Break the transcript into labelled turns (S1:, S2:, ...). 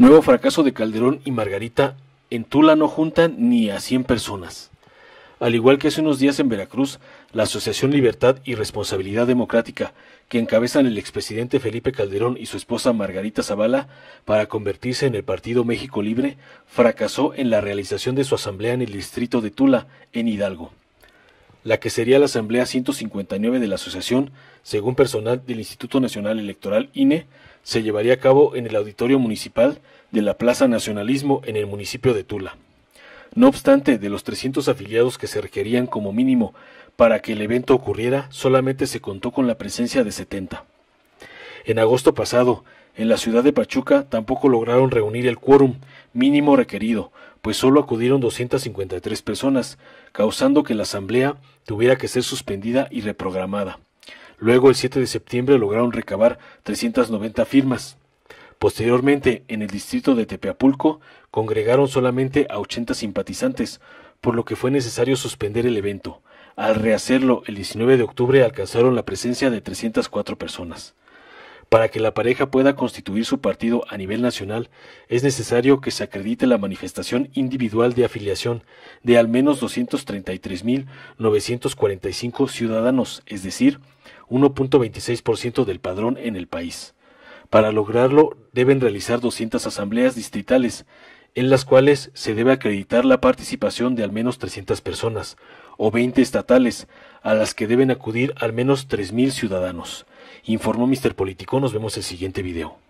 S1: Nuevo fracaso de Calderón y Margarita en Tula no juntan ni a 100 personas. Al igual que hace unos días en Veracruz, la Asociación Libertad y Responsabilidad Democrática, que encabezan el expresidente Felipe Calderón y su esposa Margarita Zavala para convertirse en el Partido México Libre, fracasó en la realización de su asamblea en el distrito de Tula, en Hidalgo la que sería la Asamblea 159 de la Asociación, según personal del Instituto Nacional Electoral INE, se llevaría a cabo en el Auditorio Municipal de la Plaza Nacionalismo en el municipio de Tula. No obstante, de los 300 afiliados que se requerían como mínimo para que el evento ocurriera, solamente se contó con la presencia de 70. En agosto pasado, en la ciudad de Pachuca tampoco lograron reunir el quórum mínimo requerido, pues solo acudieron tres personas, causando que la asamblea tuviera que ser suspendida y reprogramada. Luego, el 7 de septiembre, lograron recabar noventa firmas. Posteriormente, en el distrito de Tepeapulco, congregaron solamente a ochenta simpatizantes, por lo que fue necesario suspender el evento. Al rehacerlo el 19 de octubre alcanzaron la presencia de trescientas cuatro personas. Para que la pareja pueda constituir su partido a nivel nacional, es necesario que se acredite la manifestación individual de afiliación de al menos 233.945 ciudadanos, es decir, 1.26% del padrón en el país. Para lograrlo, deben realizar 200 asambleas distritales en las cuales se debe acreditar la participación de al menos 300 personas, o 20 estatales, a las que deben acudir al menos 3.000 ciudadanos. Informó Mr. Político, nos vemos el siguiente video.